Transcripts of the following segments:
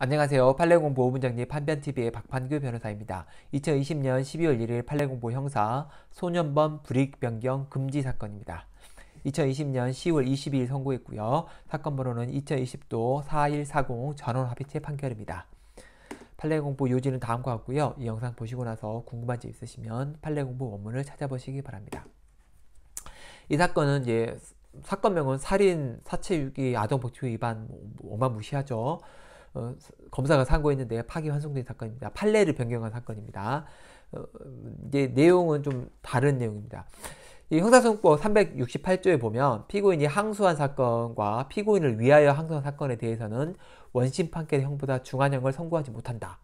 안녕하세요. 판례공보 부장님 판변TV의 박판규 변호사입니다. 2020년 12월 1일 판례공보 형사 소년범 불익변경 금지 사건입니다. 2020년 10월 22일 선고했고요. 사건 번호는 2020도 4140 전원 합의체 판결입니다. 판례공보 요지는 다음과 같고요. 이 영상 보시고 나서 궁금한 점 있으시면 판례공보 원문을 찾아보시기 바랍니다. 이 사건은 이제 사건명은 살인, 사체유기, 아동복지 위반 어마무시하죠. 뭐, 뭐, 뭐, 어, 검사가 상고했는 데 파기 환송된 사건입니다. 판례를 변경한 사건입니다. 어, 이제 내용은 좀 다른 내용입니다. 이 형사소송법 368조에 보면 피고인이 항소한 사건과 피고인을 위하여 항소한 사건에 대해서는 원심 판결 형보다 중한형을 선고하지 못한다.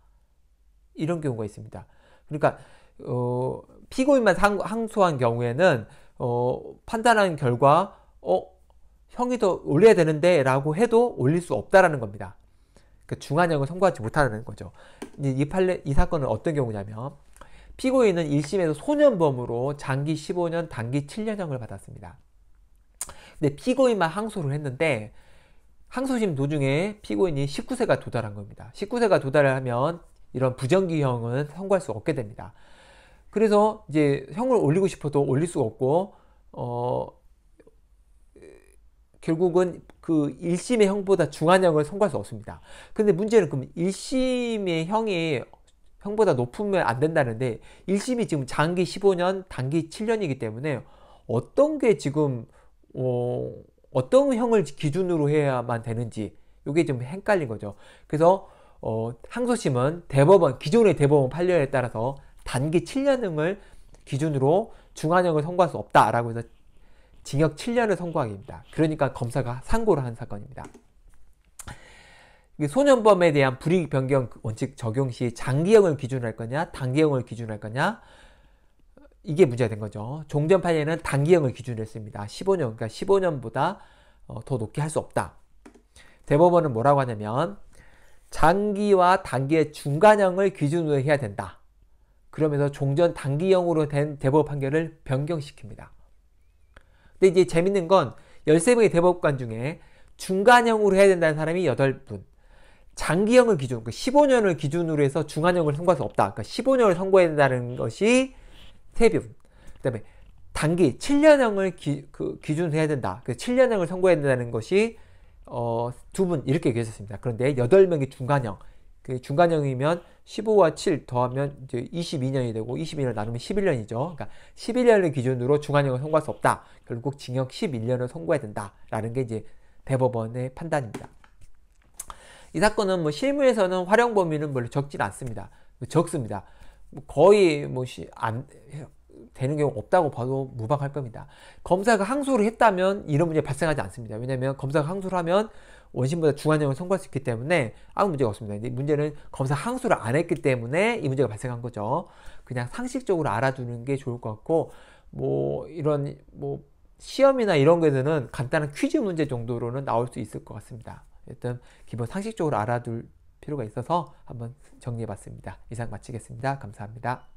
이런 경우가 있습니다. 그러니까 어, 피고인만 항소한 경우에는 어, 판단한 결과 어, 형이 더 올려야 되는데 라고 해도 올릴 수 없다라는 겁니다. 그중환형을 그러니까 선고하지 못하는 거죠. 이, 판례, 이 사건은 어떤 경우냐면 피고인은 1심에서 소년범으로 장기 15년, 단기 7년형을 받았습니다. 근데 피고인만 항소를 했는데 항소심 도중에 피고인이 19세가 도달한 겁니다. 19세가 도달하면 이런 부정기형은 선고할 수 없게 됩니다. 그래서 이제 형을 올리고 싶어도 올릴 수가 없고 어 결국은 그 1심의 형보다 중한형을 선고할 수 없습니다. 근데 문제는 그럼 1심의 형이 형보다 높으면 안 된다는데 1심이 지금 장기 15년, 단기 7년이기 때문에 어떤 게 지금 어, 어떤 형을 기준으로 해야만 되는지 이게 좀 헷갈린 거죠. 그래서 어, 항소심은 대법원 기존의 대법원 판례에 따라서 단기 7년형을 기준으로 중한형을 선고할 수 없다라고 해서 징역 7년을 선고하기입니다 그러니까 검사가 상고를 한 사건입니다. 소년범에 대한 불이익 변경 원칙 적용 시 장기형을 기준으로 할 거냐, 단기형을 기준으로 할 거냐, 이게 문제가 된 거죠. 종전 판례는 단기형을 기준으로 했습니다. 15년, 그러니까 15년보다 어, 더 높게 할 수 없다. 대법원은 뭐라고 하냐면, 장기와 단기의 중간형을 기준으로 해야 된다. 그러면서 종전 단기형으로 된 대법 판결을 변경시킵니다. 근데 이제 재밌는 건 13명의 대법관 중에 중간형으로 해야 된다는 사람이 8분. 장기형을 기준, 그 그러니까 15년을 기준으로 해서 중간형을 선고할 수 없다. 그러니까 15년을 선고해야 된다는 것이 3분. 그 다음에 단기 7년형을 기, 그 기준으로 해야 된다. 그 7년형을 선고해야 된다는 것이 어, 두분 이렇게 얘기했었습니다. 그런데 8명이 중간형. 그 중간형이면 15와 7 더하면 이제 22년이 되고 2 2년 나누면 11년이죠. 그러니까 11년을 기준으로 중간형을 선고할 수 없다. 결국 징역 11년을 선고해야 된다라는 게 이제 대법원의 판단입니다. 이 사건은 뭐 실무에서는 활용 범위는 별로 적진 않습니다. 적습니다. 뭐 거의 뭐안 되는 경우 없다고 봐도 무방할 겁니다. 검사가 항소를 했다면 이런 문제 발생하지 않습니다. 왜냐하면 검사가 항소를 하면 원심보다 중한형을 선고할 수 있기 때문에 아무 문제가 없습니다. 이제 문제는 검사 항소를 안 했기 때문에 이 문제가 발생한 거죠. 그냥 상식적으로 알아두는 게 좋을 것 같고 뭐 이런 뭐 시험이나 이런 거에서는 간단한 퀴즈 문제 정도로는 나올 수 있을 것 같습니다. 일단 기본 상식적으로 알아둘 필요가 있어서 한번 정리해 봤습니다. 이상 마치겠습니다. 감사합니다.